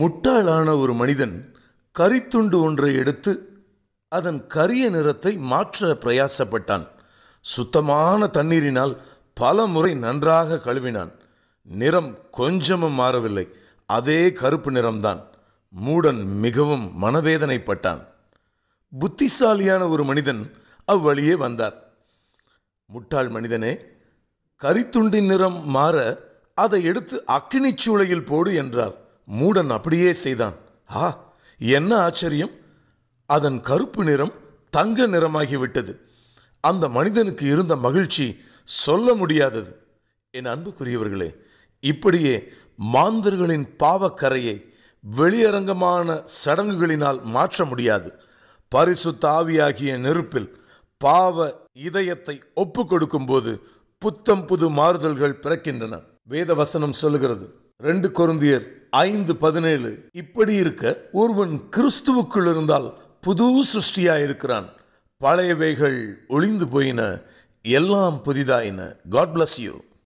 முட்டாளான ஒரு மனிதன் கரித்துண்டு ஒன்றை எடுத்து அதன் கரிய நிறத்தை மாற்ற பிரயாசப்பட்டான் சுத்தமான தண்ணீரினால் பல முறை நன்றாக கழுவினான் நிறம் கொஞ்சமும் மாறவில்லை அதே கருப்பு நிறம்தான் மூடன் மிகவும் மனவேதனைப்பட்டான் புத்திசாலியான ஒரு மனிதன் அவ்வழியே வந்தார் முட்டாள் மனிதனே கரித்துண்டின் நிறம் மாற அதை எடுத்து அக்கினிச்சூளையில் போடு என்றார் மூடன் அப்படியே செய்தான் ஆ என்ன ஆச்சரியம் அதன் கருப்பு நிறம் தங்க நிறமாகிவிட்டது அந்த மனிதனுக்கு இருந்த மகிழ்ச்சி சொல்ல முடியாதது என் அன்புக்குரியவர்களே இப்படியே மாந்தர்களின் பாவக்கரையை வெளியரங்கமான சடங்குகளினால் மாற்ற முடியாது பரிசுத்த ஆவியாகிய நெருப்பில் பாவ இதயத்தை ஒப்பு கொடுக்கும்போது புத்தம் புது மாறுதல்கள் பிறக்கின்றன வேத வசனம் சொல்லுகிறது ரெண்டு கொருந்தியர் ஐந்து பதினேழு இப்படி இருக்க ஒருவன் கிறிஸ்துவுக்குள் இருந்தால் புது சிருஷ்டியா இருக்கிறான் பழையவைகள் ஒளிந்து போயின எல்லாம் புதிதாயின காட் பிளஸ் யூ